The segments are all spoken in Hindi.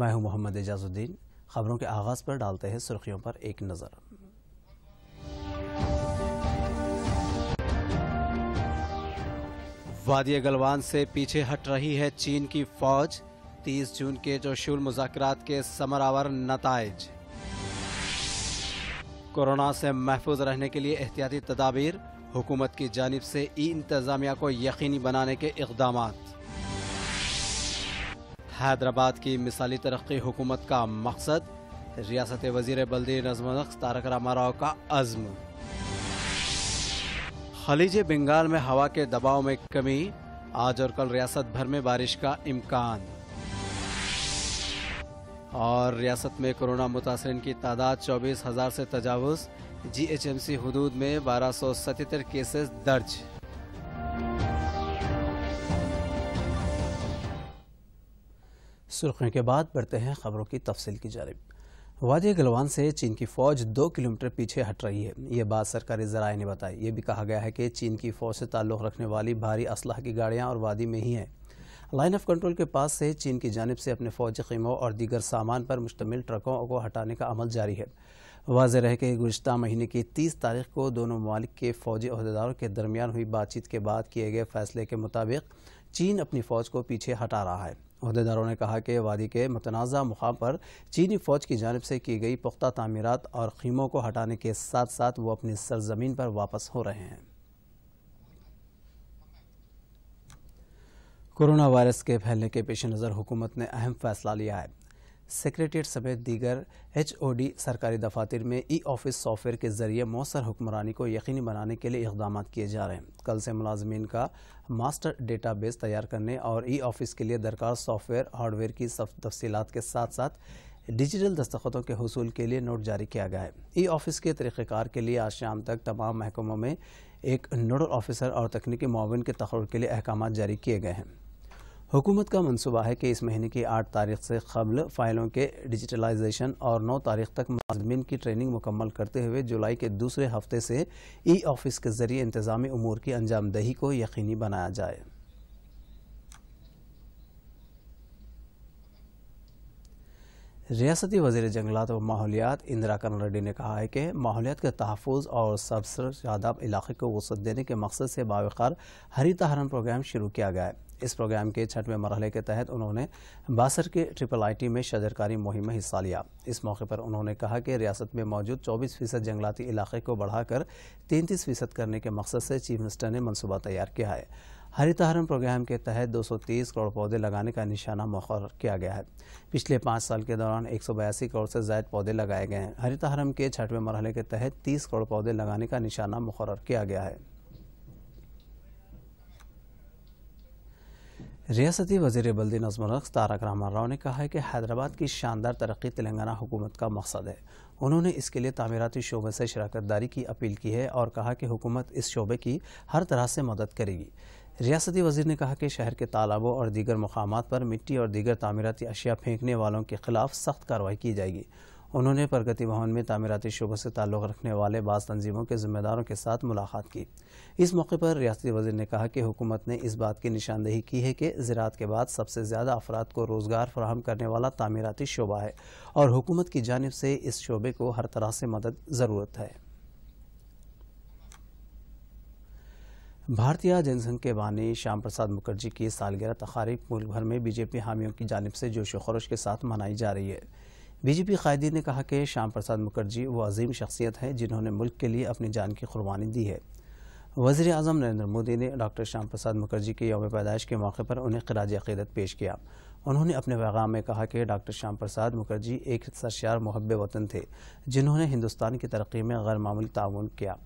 मैं हूं मोहम्मद एजाजुद्दीन खबरों के आगाज़ पर डालते हैं सुर्खियों पर एक नज़र वादी गलवान से पीछे हट रही है चीन की फौज 30 जून के जोशुल मुजात के समरावर नतज कोरोना से महफूज रहने के लिए एहतियाती तदाबीर हुकूमत की जानब से ई इंतज़ामिया को यकीनी बनाने के इकदाम हैदराबाद की मिसाली तरक्की हुकूमत का मकसद रियासत वजीर बल्दी नजम तारक रामा राव का अज़म खलीज बंगाल में हवा के दबाव में कमी आज और कल रियासत भर में बारिश का इम्कान और रियासत में कोरोना मुतासरन की तादाद चौबीस हज़ार से तजावज़ जी एच एम सी हदूद में बारह सौ सतहत्तर केसेस दर्ज सुर्खियों के बाद बढ़ते हैं खबरों की तफसील की जानब वादी गलवान से चीन की फौज दो किलोमीटर पीछे हट रही है ये बात सरकारी जराए ने बताई ये भी कहा गया है कि चीन की फौज से ताल्लुक़ रखने वाली भारी असलाह की गाड़ियाँ और वादी में ही हैं लाइन ऑफ कंट्रोल के पास से चीन की जानब से अपने फौजी खीमों और दीगर सामान पर मुश्तमिल ट्रकों को हटाने का अमल जारी है वाज रहे के गुज्त महीने की तीस तारीख को दोनों ममालिक के फौजी अहदेदारों के दरमियान हुई बातचीत के बाद किए गए फैसले के मुताबिक चीन अपनी फौज को पीछे हटा रहा है अहदेदारों ने कहा कि वादी के मतनाज़ा मुकाम पर चीनी फ़ौज की जानब से की गई पुख्ता तमीरत और खीमों को हटाने के साथ साथ वो अपनी सरजमीन पर वापस हो रहे हैं कोरोना वायरस के फैलने के पेश नज़र हुकूमत ने अहम फैसला लिया है सेक्रेटरीट समेत दीगर एच ओ डी सरकारी दफातर में ई ऑफिस सॉफ्टवेयर के जरिए मौसर हुक्मरानी को यकीनी बनाने के लिए इकदाम किए जा रहे हैं कल से मुलाजमीन का मास्टर डेटा बेस तैयार करने और ई ऑफिस के लिए दरकार सॉफ्टवेयर हार्डवेयर की तफसीत के साथ साथ डिजिटल दस्तखतों के हसूल के लिए नोट जारी किया गया है ई ऑफिस के तरीक़ार के लिए आज शाम तक तमाम महकमों में एक नोडल ऑफिसर और तकनीकी मावन के तखर के लिए अहकाम जारी किए गए हैं हुकूमत का मनसूबा है कि इस महीने की आठ तारीख से कबल फ़ाइलों के डिजिटलाइजेशन और नौ तारीख तक मुलाजमीन की ट्रेनिंग मुकम्मल करते हुए जुलाई के दूसरे हफ्ते से ई ऑफिस के जरिए इंतजामी अमूर की अंजामदही को यकीनी बनाया जाए रियासती वजीर जंगलात व माहौलियात इंदिरा करण रेड्डी ने कहा है कि माहौलियात के तहफ़ और सबसर शादाब इलाके को वसत देने के मकसद से बावकार हरी तहरन प्रोग्राम शुरू किया गया है इस प्रोग्राम के छठवें मरहले के तहत उन्होंने बासर के ट्रिपल आईटी में शजरकारी मुहिम में हिस्सा लिया इस मौके पर उन्होंने कहा कि रियासत में मौजूद 24 फीसद जंगलाती इलाके को बढ़ाकर 33 फीसद करने के मकसद से चीफ मिनिस्टर ने मनसूबा तैयार किया है हरम प्रोग्राम के तहत 230 करोड़ पौधे लगाने का निशाना मुखर किया गया है पिछले पाँच साल के दौरान एक करोड़ से ज्यादा पौधे लगाए गए हैं हरितहरम के छठवें मरहले के तहत तीस करोड़ पौधे लगाने का निशाना मुकर किया गया है रियासती वजीर बल्दी नजम रक्स तारक रामा राव ने कहा है कि हैदराबाद की शानदार तरक्की तेलंगाना हुकूमत का मकसद है उन्होंने इसके लिए तमीराती शोबे से शराकत दारी की अपील की है और कहा कि हुकूमत इस शोबे की हर तरह से मदद करेगी रियासती वजीर ने कहा कि शहर के तालाबों और दीगर मकाम पर मिट्टी और दीगर तमीराती अशिया फेंकने वालों के खिलाफ सख्त कार्रवाई की जाएगी उन्होंने प्रगति भवन में तमीराती शोबों से ताल्लुक़ रखने वाले बास तंजीमों के जिम्मेदारों के साथ मुलाकात की इस मौके पर रियाती वजीर ने कहा कि हुकूमत ने इस बात की निशानदेही की है कि ज़रात के बाद सबसे ज़्यादा अफराद को रोज़गार फराहम करने वाला तमीराती शोबा है और हुकूमत की जानब से इस शोबे को हर तरह से मदद ज़रूरत है भारतीय जनसंघ के बानी श्याम प्रसाद मुखर्जी की सालगिरह तकारीब मुल्क भर में बीजेपी हामियों की जानब से जोशो खरोश के साथ मनाई जा रही है बीजेपी कायदी ने कहा कि श्याम प्रसाद मुखर्जी वो अजीम शख्सियत हैं जिन्होंने मुल्क के लिए अपनी जान की कुर्बानी दी है वजीर अजम नरेंद्र मोदी ने डॉक्टर श्याम प्रसाद मुखर्जी के योम पैदाइश के मौके पर उन्हें खराज अकीदत पेश किया उन्होंने अपने पैगाम में कहा कि डॉक्टर श्याम प्रसाद मुखर्जी एक सरशार मुहब वतन थे जिन्होंने हिंदुस्तान की तरक्की में गैरमूली ताउन किया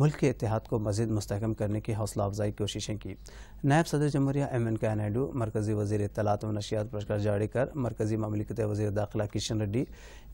मुल्क के इतिहाद को मजीद मस्तकम करने की हौसला अफजाई कोशिशें की नायब सदर जमहूरिया एम वेंकैया नायडू मरकजी वजी इतलात व नशियात प्रकाश जावड़ेकर मरकजी ममलिकत वजी दाखिला किशन रेड्डी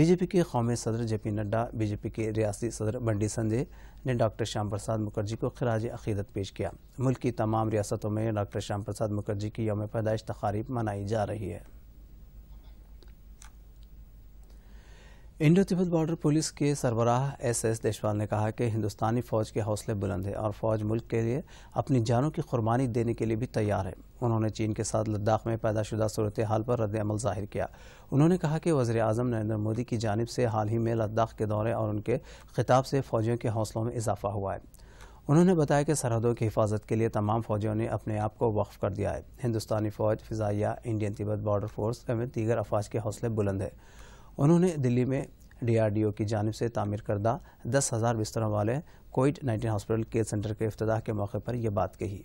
बीजेपी के कौमी सदर जे पी नड्डा बीजेपी के रियासी सदर बंडी संजय ने डॉक्टर श्याम प्रसाद मुखर्जी को खराज अकीदत पेश किया मुल्क की तमाम रियासतों में डॉक्टर श्याम प्रसाद मुखर्जी की यौम पैदाइश तकारीब मनाई जा रही है इंडो तिब्बत बॉर्डर पुलिस के सरबराह एस एस देशवाल ने कहा कि हिंदुस्तानी फ़ौज के हौसले बुलंद है और फ़ौज मुल्क के लिए अपनी जानों की कुर्बानी देने के लिए भी तैयार है उन्होंने चीन के साथ लद्दाख में पैदाशुदा सूरत हाल पर रद्दमल जाहिर किया उन्होंने कहा कि वजी अजम नरेंद्र मोदी की जानब से हाल ही में लद्दाख के दौरे और उनके खिताब से फ़ौजियों के हौसलों में इजाफा हुआ है उन्होंने बताया कि सरहदों की हिफाजत के लिए तमाम फौजियों ने अपने आप को वक्फ कर दिया है हिंदुस्तानी फ़ौज फ़िज़ाइया इंडियन तिब्बत बॉर्डर फोर्स एवं दीगर अफवाज के हौसले बुलंद है उन्होंने दिल्ली में डीआरडीओ की जानब से तामीर करदा दस हज़ार बिस्तरों वाले COVID nineteen hospital care centre के अफ्ताह के मौके पर यह बात कही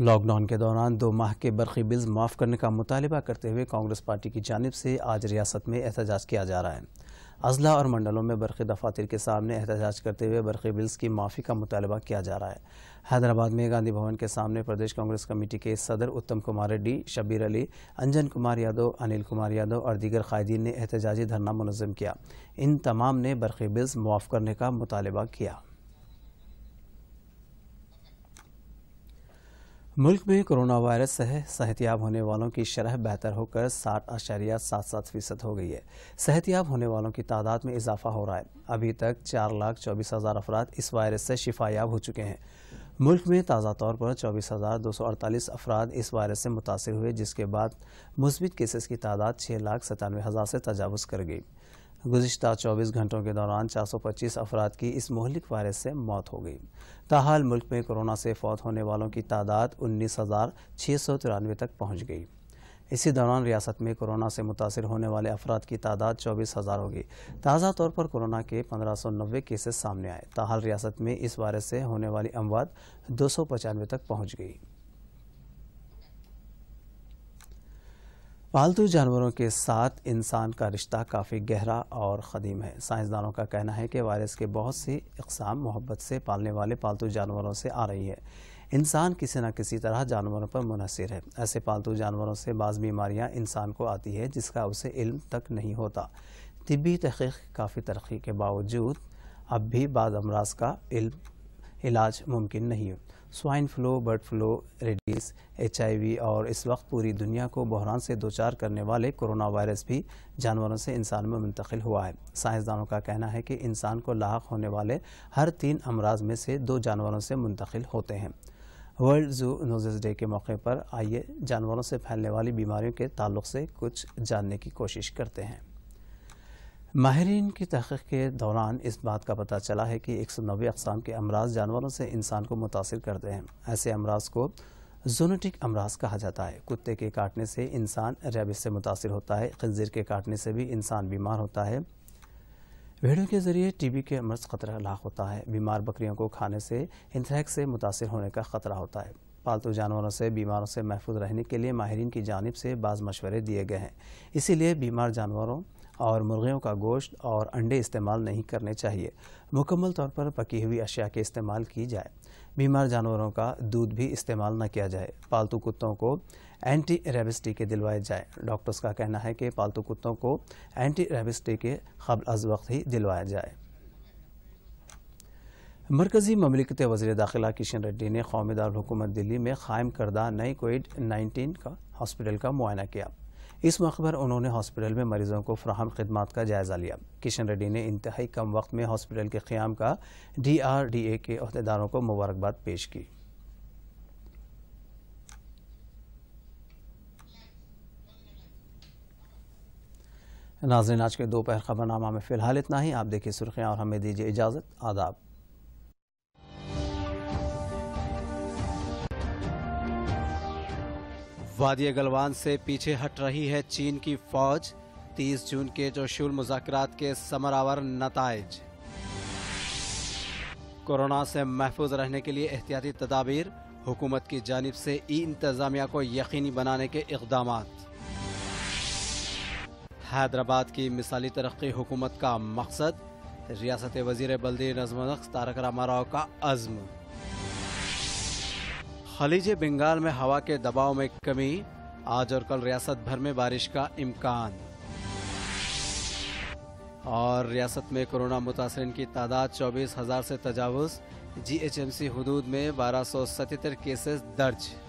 लॉकडाउन के दौरान दो माह के बरकी बिल्स माफ़ करने का मुतालबा करते हुए कांग्रेस पार्टी की जानब से आज रियासत में एहतजाज किया जा रहा है अजला और मंडलों में बरक़ी दफातर के सामने एहतजाज करते हुए बरक़ी बिल्स की माफ़ी का मुतालबा किया जा रहा है हैदराबाद में गांधी भवन के सामने प्रदेश कांग्रेस कमेटी के सदर उत्तम कुमार रेड्डी शबीर अली अंजन कुमार यादव अनिल कुमार यादव और दीगर कायदीन ने एहतजाजी धरना मनज़म किया इन तमाम ने बरक़ी बिल्स मुआफ़ करने का मुतालबा किया मुल्क में कोरोना वायरस से सेहतियाब होने वालों की शरह बेहतर होकर साठ अशारिया सात सात फीसद हो गई है सेहतियाब होने वालों की तादाद में इजाफा हो रहा है अभी तक चार लाख चौबीस हज़ार अफराद इस वायरस से शिफायाब हो चुके हैं मुल्क में ताज़ा तौर पर चौबीस हज़ार दो सौ अड़तालीस अफराद इस वायरस से मुतासर हुए जिसके बाद मुस्बित केसेस की तादाद छः लाख सतानवे हज़ार से तजावज़ कर गई गुजशत चौबीस घंटों के दौरान चार सौ पच्चीस अफराद की इस मोहलिक वायरस से मौत हो गई ताहाल मुल्क में कोरोना से फौत होने वालों की तादाद उन्नीस हज़ार छः सौ तिरानवे तक पहुँच गई इसी दौरान रियासत में कोरोना से मुतासर होने वाले अफराद की तादाद चौबीस हज़ार हो गई ताज़ा तौर पर कोरोना के पंद्रह सौ नब्बे केसेस सामने आए ताहाल रियासत में इस वायरस से होने वाली अमवात दो सौ पचानवे तक पहुँच गई पालतू जानवरों के साथ इंसान का रिश्ता काफ़ी गहरा और ख़दीम है साइंसदानों का कहना है कि वायरस के बहुत सी इकसाम मोहब्बत से पालने वाले पालतू जानवरों से आ रही है इंसान किसी न किसी तरह जानवरों पर मुनसर है ऐसे पालतू जानवरों से बाज़ बीमारियाँ इंसान को आती है जिसका उसे इल्म तक नहीं होता तबी तहकीक काफ़ी तरक्की के बावजूद अब भी बाद अमराज का इल्म इलाज मुमकिन नहीं है स्वाइन फ्लू बर्ड फ्लू रेडीज एचआईवी और इस वक्त पूरी दुनिया को बहरान से दो चार करने वाले कोरोना वायरस भी जानवरों से इंसान में मुंतकिल हुआ है साइंसदानों का कहना है कि इंसान को लाक होने वाले हर तीन अमराज में से दो जानवरों से मुंतकिल होते हैं वर्ल्ड जू नोजेस डे के मौके पर आइए जानवरों से फैलने वाली बीमारियों के ताल्लुक से कुछ जानने की कोशिश करते हैं माहरीन की तहकीक के दौरान इस बात का पता चला है कि एक सौ नबे अकसाम के अमराज जानवरों से इंसान को मुतासर करते हैं ऐसे अमराज को जोनेटिक अमराज कहा जाता है कुत्ते के काटने से इंसान रेबिस से मुतासर होता है खंजीर के काटने से भी इंसान बीमार होता है भेड़ों के ज़रिए टीबी के मर्ज खतरा लाख होता है बीमार बकरियों को खाने से इंथ्रैक से मुतासर होने का ख़तरा होता है पालतू जानवरों से बीमारों से महफूज रहने के लिए माहरीन की जानब से बाज़ मशवरे दिए गए हैं इसीलिए बीमार जानवरों और मुर्गियों का गोश्त और अंडे इस्तेमाल नहीं करने चाहिए मुकम्मल तौर पर पकी हुई अशिया के इस्तेमाल की जाए बीमार जानवरों का दूध भी इस्तेमाल न किया जाए पालतू कुत्तों को एंटी रेबिस के दिलवाए जाए डॉक्टर्स का कहना है कि पालतू कुत्तों को एंटी रेबिस के कबल अज वक्त ही दिलवाया जाए मरकज़ी ममलिकत वजी दाखिला किशन रेड्डी ने कौमी दारकूमत दिल्ली में क़ायम करदा नई कोविड नाइन्टीन का हॉस्पिटल का मुआयना किया इस मौके पर उन्होंने हॉस्पिटल में मरीजों को फ्राहम खदमात का जायज़ा लिया किशन रेड्डी ने इंतहाई कम वक्त में हॉस्पिटल के क्याम का डी आर डी ए के अहदेदारों को मुबारकबाद पेश की नाजरन आज के दोपहर खबरनामा में फिलहाल इतना ही आप देखिए सुर्खियाँ और हमें दीजिए इजाज़त आदाब वादी गलवान से पीछे हट रही है चीन की फौज 30 जून के जोशुल मुजात के समरावर नतज कोरोना से महफूज रहने के लिए एहतियाती तदाबीर हुकूमत की जानब से ई इंतज़ामिया को यकीनी बनाने के इकदाम हैदराबाद की मिसाली तरक्की हुकूमत का मकसद रियासत वजीर बल्दी नजम तारक रामा राव का अज़म खलीज बंगाल में हवा के दबाव में कमी आज और कल रियासत भर में बारिश का इम्कान और रियासत में कोरोना मुतासरन की तादाद चौबीस हज़ार से तजावज़ जी एच एम सी हदूद में बारह सौ सतहत्तर केसेस दर्ज